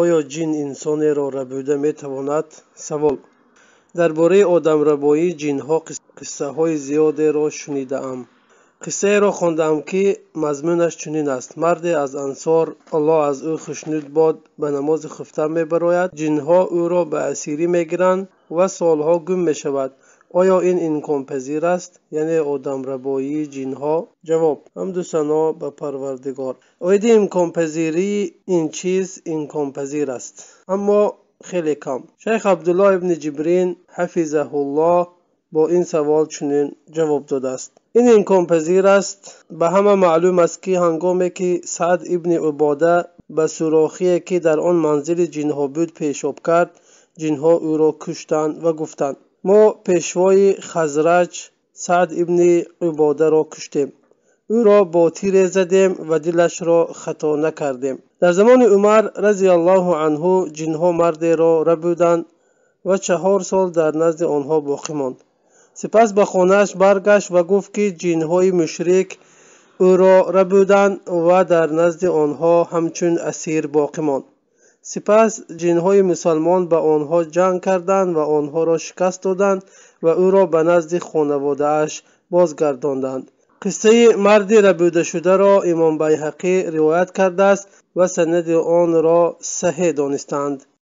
оё ҷин инсонеро рабӯда метавонад савол дар бораи одамрабоии ҷинҳо қиссаҳои зиёдеро шунидаам қиссаеро хондаам ки мазмунаш чунин аст марде аз ансор алло аз ӯ хушнуд бод ба намози хуфта мебарояд ҷинҳо ӯро ба асирӣ мегиранд ва солҳо гум мешавад آیا این این است یعنی ربایی جینها جواب هم دو سنا به پروردگار اوید این این چیز این است اما خیلی کم شیخ عبدالله ابن جبرین حفظه الله با این سوال چنین جواب داده است این این است به همه معلوم است که هنگامی که سعد ابن عباده به سراخیه که در آن منزل جنها بود پیشاب کرد جنها او را کشتند و گفتند мо пешвои хазраҷ сад ибни ибодаро куштем ӯро бо тире задем ва дилашро хато накардем дар замони умар разияллоҳу анҳу ҷинҳо мардеро рабуданд ва чаҳор сол дар назди онҳо боқӣ монд сипас ба хонааш баргашт ва гуфт ки ҷинҳои мушрик ӯро рабуданд ва дар назди онҳо ҳамчун асир боқӣ монд сипас ҷинҳои мусалмон ба онҳо ҷанг карданд ва онҳоро шикаст доданд ва ӯро ба назди хонаводааш бозгардонданд қиссаи марди рабӯдашударо имом байҳақӣ ривоят кардааст ва санади онро саҳе донистанд